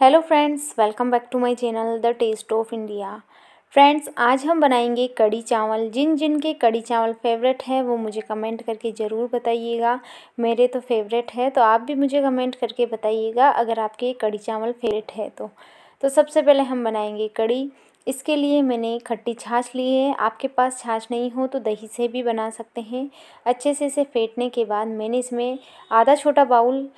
hello friends welcome back to my channel the taste of India friends आज हम बनाएंगे कड़ी चावल जिन जिन के कड़ी चावल फेवरेट है वो मुझे कमेंट करके ज़रूर बताइएगा मेरे तो फेवरेट है तो आप भी मुझे कमेंट करके बताइएगा अगर आपके कड़ी चावल फेवरेट है तो तो सबसे पहले हम बनाएंगे कड़ी इसके लिए मैंने खट्टी छाछ ली है आपके पास छाछ नहीं हो तो दही से भी बना सकते हैं अच्छे से इसे फेंटने के बाद मैंने इसमें आधा छोटा बाउल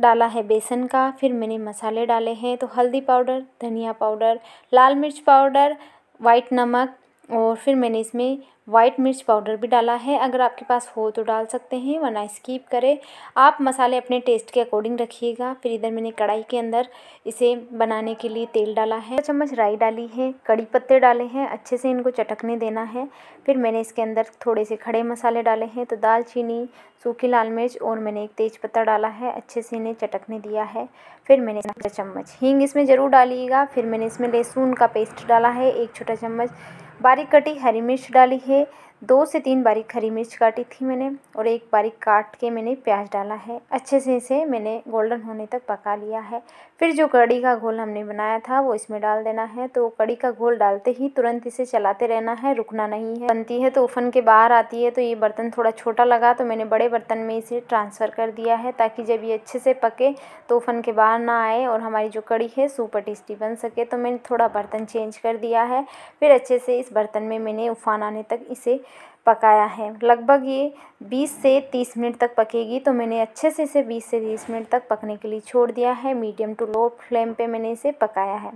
डाला है बेसन का फिर मैंने मसाले डाले हैं तो हल्दी पाउडर धनिया पाउडर लाल मिर्च पाउडर वाइट नमक और फिर मैंने इसमें वाइट मिर्च पाउडर भी डाला है अगर आपके पास हो तो डाल सकते हैं वरना स्कीप करें आप मसाले अपने टेस्ट के अकॉर्डिंग रखिएगा फिर इधर मैंने कढ़ाई के अंदर इसे बनाने के लिए तेल डाला है चम्मच राई डाली है कड़ी पत्ते डाले हैं अच्छे से इनको चटकने देना है फिर मैंने इसके अंदर थोड़े से खड़े मसाले डाले हैं तो दालचीनी सूखी लाल मिर्च और मैंने एक तेज पत्ता डाला है अच्छे से इन्हें चटकने दिया है फिर मैंने छोटा चम्मच हींग इसमें ज़रूर डालिएगा फिर मैंने इसमें लहसुन का पेस्ट डाला है एक छोटा चम्मच बारीक कटी हरी मिर्च डाली है दो से तीन बारीक हरी मिर्च काटी थी मैंने और एक बारीक काट के मैंने प्याज डाला है अच्छे से इसे मैंने गोल्डन होने तक पका लिया है फिर जो कड़ी का घोल हमने बनाया था वो इसमें डाल देना है तो कड़ी का घोल डालते ही तुरंत इसे चलाते रहना है रुकना नहीं है बनती है तो ओफन के बाहर आती है तो ये बर्तन थोड़ा छोटा लगा तो मैंने बड़े बर्तन में इसे ट्रांसफ़र कर दिया है ताकि जब ये अच्छे से पके तो ओफन के बाहर ना आए और हमारी जो कड़ी है सुपर टेस्टी बन सके तो मैंने थोड़ा बर्तन चेंज कर दिया है फिर अच्छे से इस बर्तन में मैंने उफान आने तक इसे पकाया है लगभग ये 20 से 30 मिनट तक पकेगी तो मैंने अच्छे से इसे 20 से 30 मिनट तक पकने के लिए छोड़ दिया है मीडियम टू लो फ्लेम पे मैंने इसे पकाया है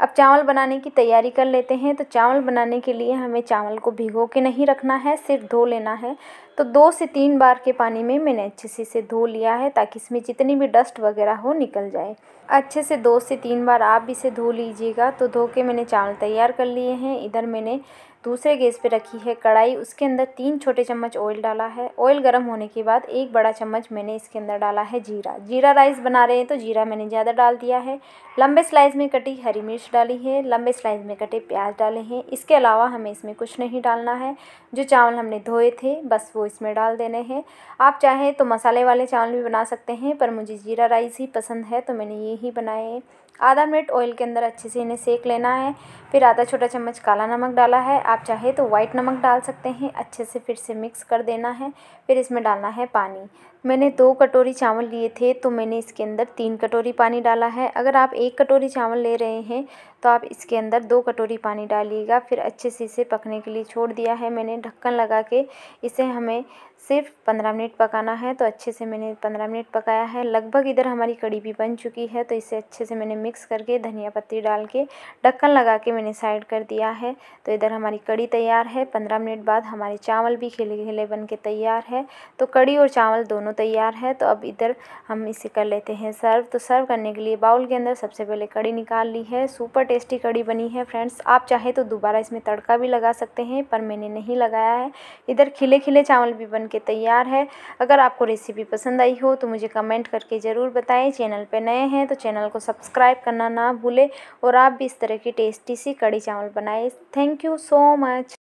अब चावल बनाने की तैयारी कर लेते हैं तो चावल बनाने के लिए हमें चावल को भिगो के नहीं रखना है सिर्फ धो लेना है तो दो से तीन बार के पानी में मैंने अच्छे से इसे धो लिया है ताकि इसमें जितनी भी डस्ट वगैरह हो निकल जाए अच्छे से दो से तीन बार आप इसे धो लीजिएगा तो धो के मैंने चावल तैयार कर लिए हैं इधर मैंने दूसरे गैस पे रखी है कढ़ाई उसके अंदर तीन छोटे चम्मच ऑयल डाला है ऑयल गर्म होने के बाद एक बड़ा चम्मच मैंने इसके अंदर डाला है जीरा जीरा राइस बना रहे हैं तो जीरा मैंने ज़्यादा डाल दिया है लंबे स्लाइस में कटी हरी मिर्च डाली है लंबे स्लाइस में कटे प्याज डाले हैं इसके अलावा हमें इसमें कुछ नहीं डालना है जो चावल हमने धोए थे बस वो इसमें डाल देने हैं आप चाहें तो मसाले वाले चावल भी बना सकते हैं पर मुझे जीरा राइस ही पसंद है तो मैंने ये ही बनाए आधा मिनट ऑयल के अंदर अच्छे से इन्हें सेक लेना है फिर आधा छोटा चम्मच काला नमक डाला है आप चाहे तो वाइट नमक डाल सकते हैं अच्छे से फिर से मिक्स कर देना है फिर इसमें डालना है पानी मैंने दो कटोरी चावल लिए थे तो मैंने इसके अंदर तीन कटोरी पानी डाला है अगर आप एक कटोरी चावल ले रहे हैं तो आप इसके अंदर दो कटोरी पानी डालिएगा फिर अच्छे से इसे पकने के लिए छोड़ दिया है मैंने ढक्कन लगा के इसे हमें सिर्फ पंद्रह मिनट पकाना है तो अच्छे से मैंने पंद्रह मिनट पकाया है लगभग इधर हमारी कड़ी भी बन चुकी है तो इसे अच्छे से मैंने मिक्स करके धनिया पत्ती डाल के ढक्कन लगा के मैंने साइड कर दिया है तो इधर हमारी कड़ी तैयार है पंद्रह मिनट बाद हमारे चावल भी खिले खिले बन के तैयार है तो कड़ी और चावल दोनों दोनों तैयार है तो अब इधर हम इसे कर लेते हैं सर्व तो सर्व करने के लिए बाउल के अंदर सबसे पहले कड़ी निकाल ली है सुपर टेस्टी कड़ी बनी है फ्रेंड्स आप चाहे तो दोबारा इसमें तड़का भी लगा सकते हैं पर मैंने नहीं लगाया है इधर खिले खिले चावल भी बन के तैयार है अगर आपको रेसिपी पसंद आई हो तो मुझे कमेंट करके ज़रूर बताएँ चैनल पर नए हैं तो चैनल को सब्सक्राइब करना ना भूलें और आप भी इस तरह की टेस्टी सी कड़ी चावल बनाए थैंक यू सो मच